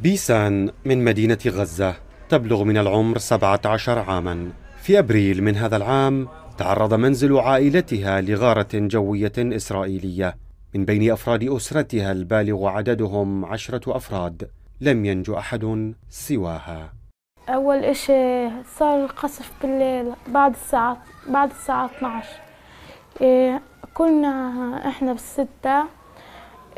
بيسان من مدينة غزة تبلغ من العمر 17 عاما في أبريل من هذا العام تعرض منزل عائلتها لغارة جوية إسرائيلية من بين أفراد أسرتها البالغ عددهم عشرة أفراد لم ينجو أحد سواها أول إشي صار القصف بالليل بعد الساعة بعد الساعة 12 إيه كنا إحنا بالستة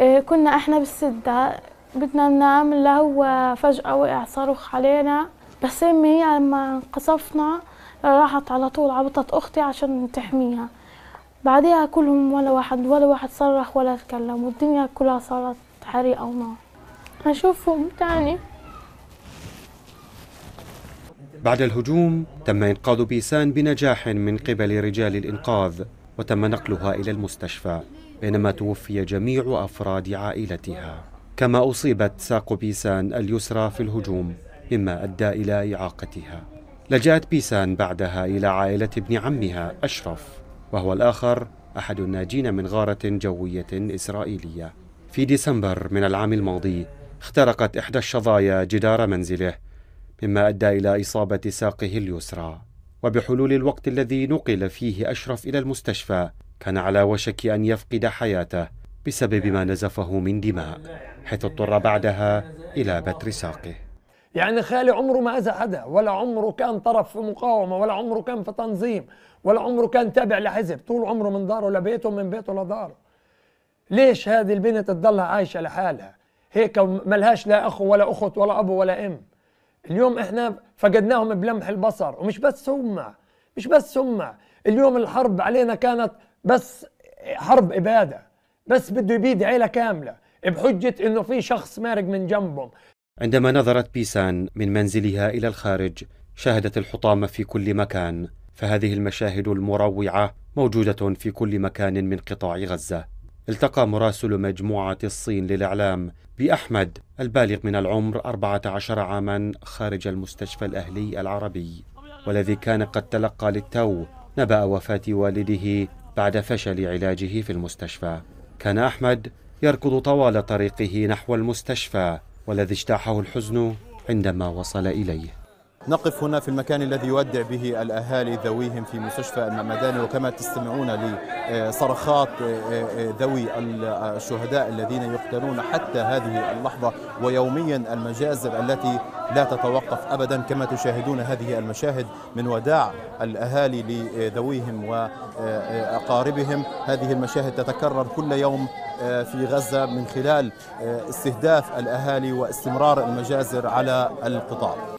إيه كنا إحنا بالستة بدنا ننام له هو فجأة وقع صاروخ علينا بس أمي هي لما انقصفنا راحت على طول عبطت أختي عشان تحميها بعدها كلهم ولا واحد ولا واحد صرخ ولا تكلم والدنيا كلها صارت حريقة ونار أشوفهم تاني بعد الهجوم تم إنقاذ بيسان بنجاح من قبل رجال الإنقاذ وتم نقلها إلى المستشفى بينما توفي جميع أفراد عائلتها كما أصيبت ساق بيسان اليسرى في الهجوم مما أدى إلى إعاقتها لجأت بيسان بعدها إلى عائلة ابن عمها أشرف وهو الآخر أحد الناجين من غارة جوية إسرائيلية في ديسمبر من العام الماضي اخترقت إحدى الشظايا جدار منزله مما أدى إلى إصابة ساقه اليسرى وبحلول الوقت الذي نقل فيه أشرف إلى المستشفى كان على وشك أن يفقد حياته بسبب ما نزفه من دماء حيث اضطر بعدها إلى بتر ساقه يعني خالي عمره ما أذى حدا ولا عمره كان طرف في مقاومة ولا عمره كان في تنظيم ولا عمره كان تابع لحزب طول عمره من داره لبيته من بيته لداره ليش هذه البنت تضلها عايشة لحالها هيك ملهاش لا أخو ولا أخت ولا أبو ولا أم اليوم احنا فقدناهم بلمح البصر ومش بس هم مش بس هم اليوم الحرب علينا كانت بس حرب إبادة بس بده يبيد عيلة كاملة بحجة انه في شخص مارق من جنبهم عندما نظرت بيسان من منزلها الى الخارج شاهدت الحطام في كل مكان فهذه المشاهد المروعة موجودة في كل مكان من قطاع غزة التقى مراسل مجموعة الصين للإعلام بأحمد البالغ من العمر 14 عاما خارج المستشفى الأهلي العربي والذي كان قد تلقى للتو نبأ وفاة والده بعد فشل علاجه في المستشفى كان أحمد يركض طوال طريقه نحو المستشفى والذي اجتاحه الحزن عندما وصل إليه نقف هنا في المكان الذي يودع به الأهالي ذويهم في مستشفى المعمداني وكما تستمعون لصرخات ذوي الشهداء الذين يقتلون حتى هذه اللحظة ويوميا المجازر التي لا تتوقف أبدا كما تشاهدون هذه المشاهد من وداع الأهالي لذويهم وأقاربهم هذه المشاهد تتكرر كل يوم في غزة من خلال استهداف الأهالي واستمرار المجازر على القطاع